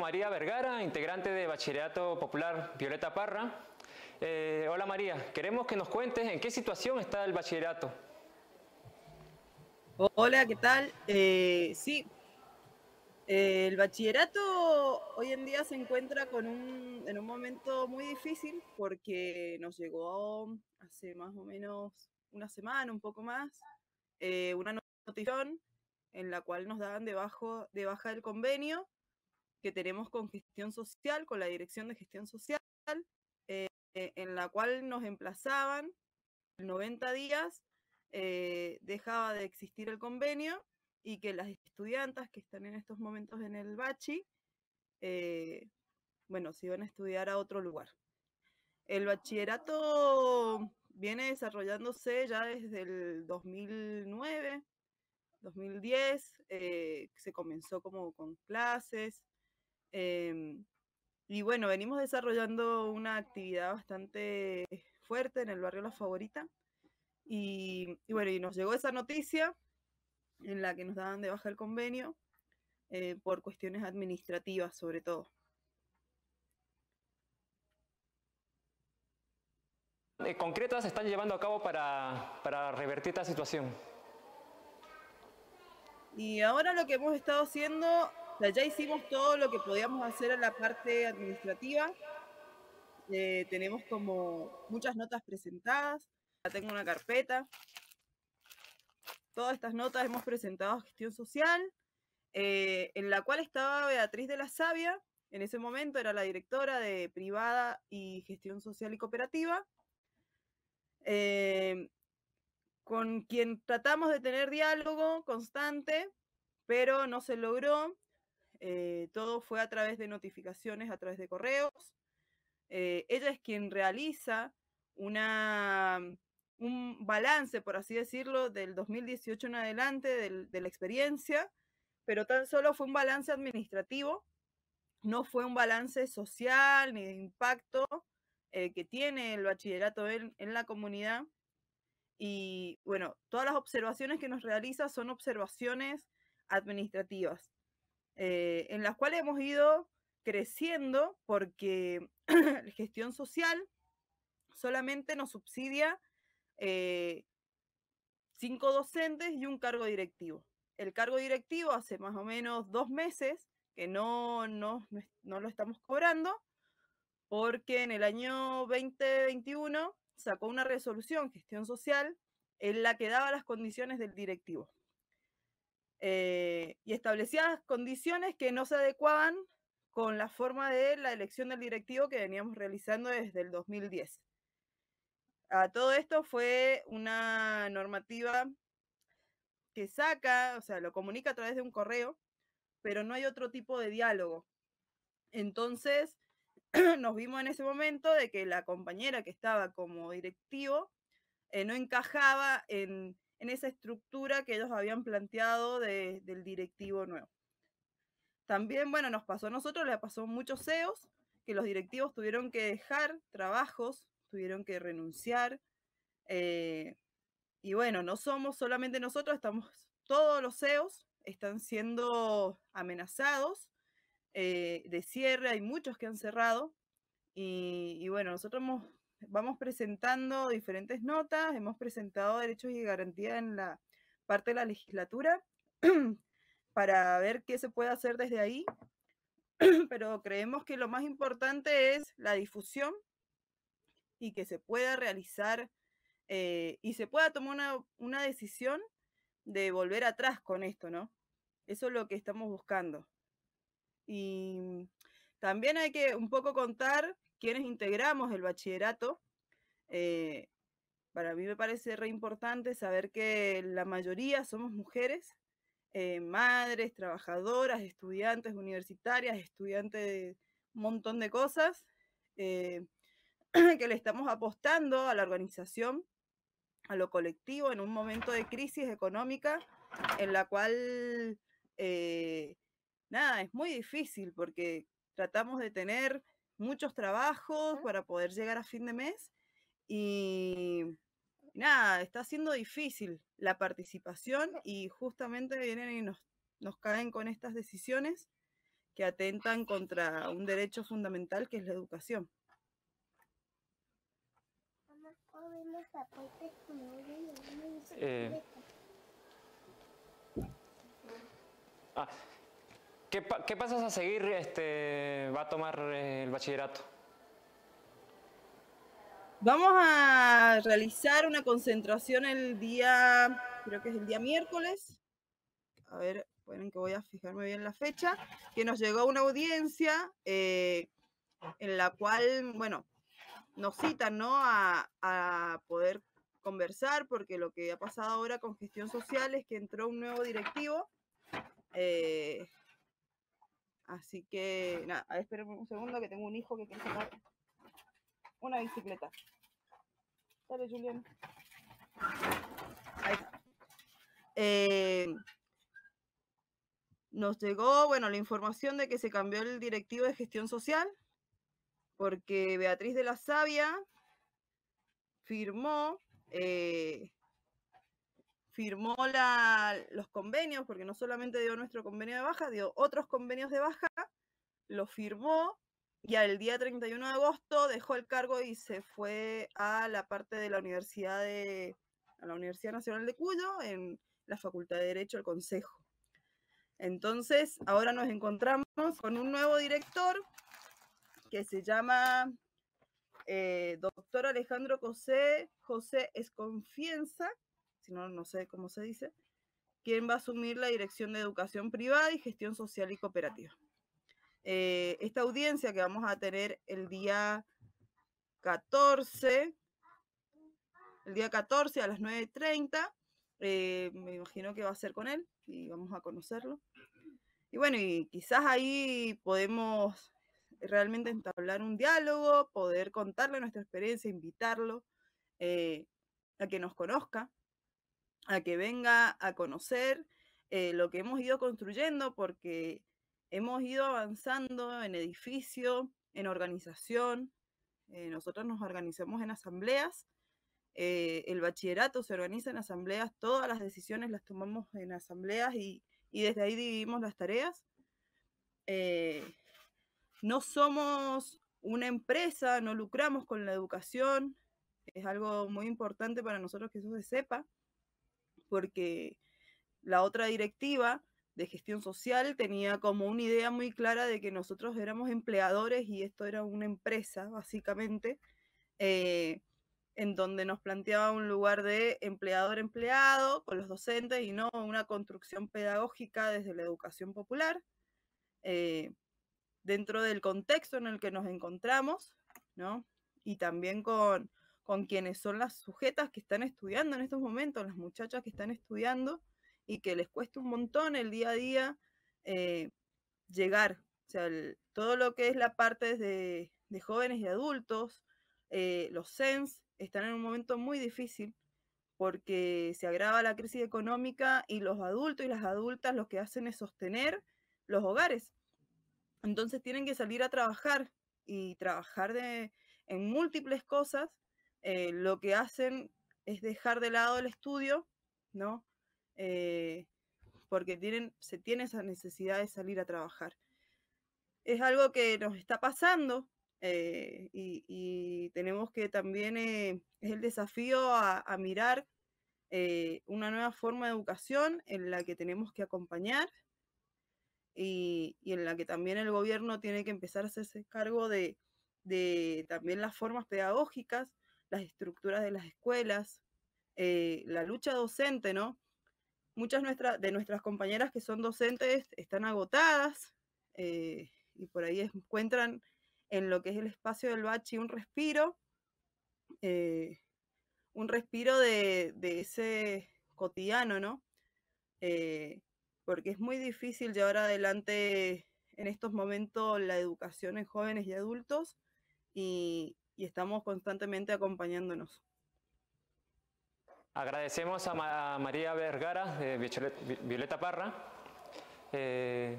María Vergara, integrante de Bachillerato Popular Violeta Parra. Eh, hola María, queremos que nos cuentes en qué situación está el bachillerato. Hola, ¿qué tal? Eh, sí, eh, el bachillerato hoy en día se encuentra con en un momento muy difícil porque nos llegó hace más o menos una semana, un poco más, una notificación en la cual nos daban de, de baja del convenio que tenemos con gestión social, con la Dirección de Gestión Social, eh, eh, en la cual nos emplazaban 90 días, eh, dejaba de existir el convenio y que las estudiantas que están en estos momentos en el bachi, bueno, se iban a estudiar a otro lugar. El bachillerato viene desarrollándose ya desde el 2009, 2010, se comenzó como con clases, Em, y bueno, venimos desarrollando una actividad bastante fuerte en el barrio La Favorita. Y, bueno, y nos llegó esa noticia en la que nos daban de baja el convenio eh, por cuestiones administrativas sobre todo. Eh, concretas están llevando a cabo para, para, revertir esta situación? Y ahora lo que hemos estado haciendo ya hicimos todo lo que podíamos hacer en la parte administrativa. Eh, tenemos como muchas notas presentadas. Ya tengo una carpeta. Todas estas notas hemos presentado a gestión social, eh, en la cual estaba Beatriz de la Sabia. En ese momento era la directora de privada y gestión social y cooperativa. Eh, con quien tratamos de tener diálogo constante, pero no se logró. Eh, todo fue a través de notificaciones, a través de correos. Eh, ella es quien realiza mm, un balance, por así decirlo, del 2018 en adelante, de la experiencia, pero tan solo fue un balance administrativo, no fue un balance social ni de impacto eh, que tiene el bachillerato en la comunidad. Y bueno, todas las observaciones que nos realiza son observaciones administrativas. Eh, en las cuales hemos ido creciendo porque la gestión social solamente nos subsidia eh, cinco docentes y un cargo directivo. El cargo directivo hace más o menos dos meses que no, no lo estamos cobrando porque en el año 2021 sacó una resolución, gestión social, en la que daba las condiciones del directivo. Eh, y establecía condiciones que no se adecuaban con la forma de la elección del directivo que veníamos realizando desde el 2010. A todo esto fue una normativa que saca, o sea, lo comunica a través de un correo, pero no hay otro tipo de diálogo. Entonces, nos vimos en ese momento de que la compañera que estaba como directivo eh, no encajaba en, en esa estructura que ellos habían planteado del directivo nuevo. También, bueno, nos pasó a nosotros, le pasó a muchos CEOs, que los directivos tuvieron que dejar trabajos, tuvieron que renunciar. Eh, y bueno, no somos solamente nosotros, estamos todos los CEOs están siendo amenazados eh, de cierre, hay muchos que han cerrado. Y, y bueno, nosotros hemos vamos presentando diferentes notas, hemos presentado derechos y garantías en la parte de la legislatura para ver qué se puede hacer desde ahí, pero creemos que lo más importante es la difusión y que se pueda realizar eh, y se pueda tomar una, una decisión de volver atrás con esto, ¿no? Eso es lo que estamos buscando. Y también hay que un poco contar quienes integramos el bachillerato, eh, para mí me parece re importante saber que la mayoría somos mujeres, eh, madres, trabajadoras, estudiantes universitarias, estudiantes de un montón de cosas, eh, que le estamos apostando a la organización, a lo colectivo, en un momento de crisis económica en la cual, nada, es muy difícil porque tratamos de tener muchos trabajos para poder llegar a fin de mes y nada, está siendo difícil la participación y justamente vienen y nos, nos caen con estas decisiones que atentan contra un derecho fundamental que es la educación. ¿Qué, pasas a seguir este, va a tomar eh, el bachillerato? Vamos a realizar una concentración el día, creo que es el día miércoles. A ver, bueno, que voy a fijarme bien la fecha, que nos llegó una audiencia eh, en la cual, bueno, nos citan, ¿no? A, poder conversar, porque lo que ha pasado ahora con gestión social es que entró un nuevo directivo eh, Así que, nada, a un segundo que tengo un hijo que quiere sacar una bicicleta. Dale, Julián. Ahí está. Eh, nos llegó, bueno, la información de que se cambió el directivo de gestión social, porque Beatriz de la Sabia firmó eh, firmó los convenios, porque no solamente dio nuestro convenio de baja, dio otros convenios de baja, lo firmó y al día 31 de agosto dejó el cargo y se fue a la parte de la Universidad, a la Universidad Nacional de Cuyo, en la Facultad de Derecho, el Consejo. Entonces, ahora nos encontramos con un nuevo director que se llama eh, doctor Alejandro José, José Esconfianza, no sé cómo se dice, quién va a asumir la dirección de educación privada y gestión social y cooperativa. Eh, esta audiencia que vamos a tener el día 14, el día 14 a las 9.30, eh, me imagino que va a ser con él y vamos a conocerlo. Y bueno, y quizás ahí podemos realmente entablar un diálogo, poder contarle nuestra experiencia, invitarlo eh, a que nos conozca, a que venga a conocer eh, lo que hemos ido construyendo, porque hemos ido avanzando en edificio, en organización. Eh, nosotros nos organizamos en asambleas. Eh, el bachillerato se organiza en asambleas, todas las decisiones las tomamos en asambleas y, y desde ahí dividimos las tareas. no somos una empresa, no lucramos con la educación, es algo muy importante para nosotros que eso se sepa porque la otra directiva de gestión social tenía como una idea muy clara de que nosotros éramos empleadores y esto era una empresa, básicamente, eh, en donde nos planteaba un lugar de empleador-empleado con los docentes y no una construcción pedagógica desde la educación popular. Eh, dentro del contexto en el que nos encontramos, Y también con con quienes son las sujetas que están estudiando en estos momentos, las muchachas que están estudiando y que les cuesta un montón el día a día eh, llegar. O sea, todo lo que es la parte de, jóvenes y adultos, eh, los SENS, están en un momento muy difícil porque se agrava la crisis económica y los adultos y las adultas lo que hacen es sostener los hogares. Entonces tienen que salir a trabajar y trabajar en múltiples cosas eh, lo que hacen es dejar de lado el estudio, ¿no? Eh, porque tienen, se tiene esa necesidad de salir a trabajar. Es algo que nos está pasando eh, y, tenemos que también, es el desafío a, mirar una nueva forma de educación en la que tenemos que acompañar y, en la que también el gobierno tiene que empezar a hacerse cargo de, de también las formas pedagógicas las estructuras de las escuelas, eh, la lucha docente, ¿no? Muchas nuestra, de nuestras compañeras que son docentes están agotadas eh, y por ahí encuentran en lo que es el espacio del bachi un respiro, eh, un respiro de, de, ese cotidiano, ¿no? porque es muy difícil llevar adelante en estos momentos la educación en jóvenes y adultos y, y estamos constantemente acompañándonos. Agradecemos a, María Vergara, Violeta Parra. Eh,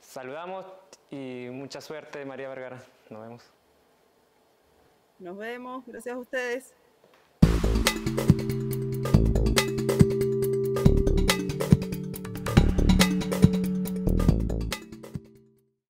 saludamos y mucha suerte, María Vergara. Nos vemos. Nos vemos, gracias a ustedes.